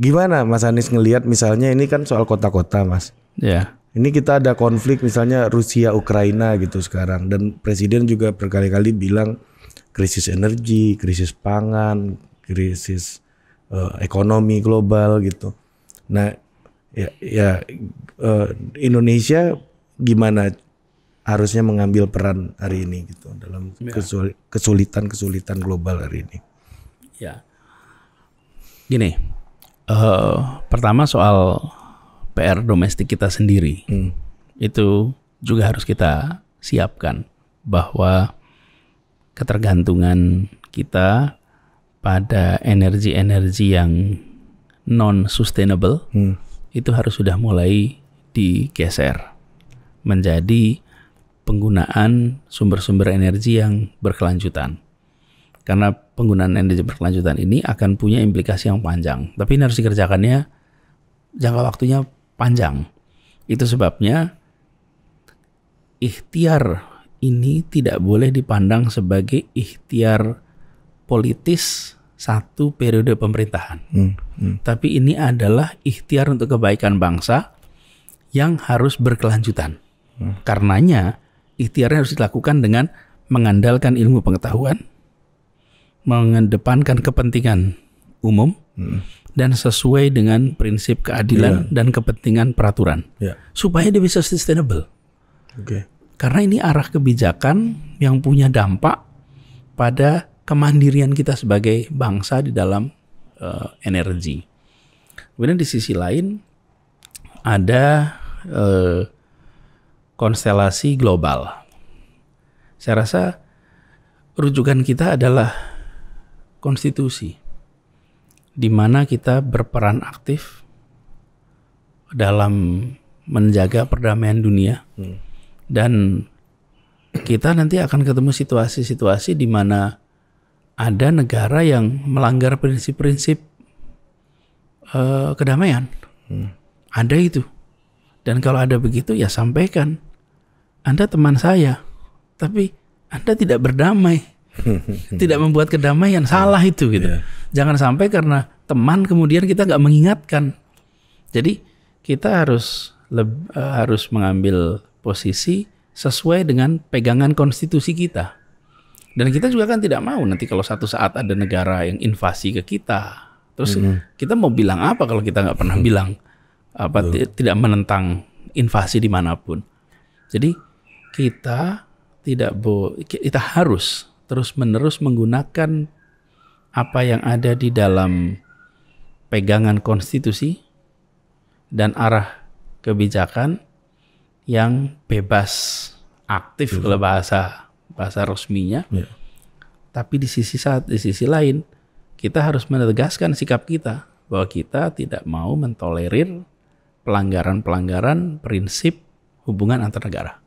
Gimana Mas Anies ngelihat misalnya ini kan soal kota-kota Mas. Ya. Ini kita ada konflik misalnya Rusia Ukraina gitu sekarang dan presiden juga berkali-kali bilang krisis energi, krisis pangan, krisis uh, ekonomi global gitu. Nah, ya ya uh, Indonesia gimana harusnya mengambil peran hari ini gitu dalam ya. kesulitan-kesulitan global hari ini. Ya. Gini, uh, pertama soal PR domestik kita sendiri hmm. itu juga harus kita siapkan bahwa ketergantungan kita pada energi-energi yang non sustainable hmm. itu harus sudah mulai digeser menjadi penggunaan sumber-sumber energi yang berkelanjutan. Karena penggunaan energi berkelanjutan ini akan punya implikasi yang panjang. Tapi ini harus dikerjakannya jangka waktunya panjang. Itu sebabnya ikhtiar ini tidak boleh dipandang sebagai ikhtiar politis satu periode pemerintahan. Hmm, hmm. Tapi ini adalah ikhtiar untuk kebaikan bangsa yang harus berkelanjutan. Hmm. Karenanya ikhtiarnya harus dilakukan dengan mengandalkan ilmu pengetahuan, mengedepankan kepentingan umum hmm. dan sesuai dengan prinsip keadilan yeah. dan kepentingan peraturan yeah. supaya dia bisa sustainable. Okay. Karena ini arah kebijakan yang punya dampak pada kemandirian kita sebagai bangsa di dalam uh, energi. Kemudian di sisi lain ada uh, konstelasi global. Saya rasa rujukan kita adalah konstitusi, di mana kita berperan aktif dalam menjaga perdamaian dunia hmm. dan kita nanti akan ketemu situasi-situasi di mana ada negara yang melanggar prinsip-prinsip uh, kedamaian. Hmm. Ada itu. Dan kalau ada begitu ya sampaikan. Anda teman saya, tapi Anda tidak berdamai. tidak membuat kedamaian salah itu gitu yeah. jangan sampai karena teman kemudian kita nggak mengingatkan jadi kita harus leb, eh, harus mengambil posisi sesuai dengan pegangan konstitusi kita dan kita juga kan tidak mau nanti kalau satu saat ada negara yang invasi ke kita terus mm -hmm. kita mau bilang apa kalau kita nggak pernah bilang apa tidak menentang invasi dimanapun jadi kita tidak bo kita harus terus-menerus menggunakan apa yang ada di dalam pegangan konstitusi dan arah kebijakan yang bebas aktif kalau bahasa bahasa resminya. Ya. Tapi di sisi saat di sisi lain kita harus menegaskan sikap kita bahwa kita tidak mau mentolerir pelanggaran-pelanggaran prinsip hubungan antar negara.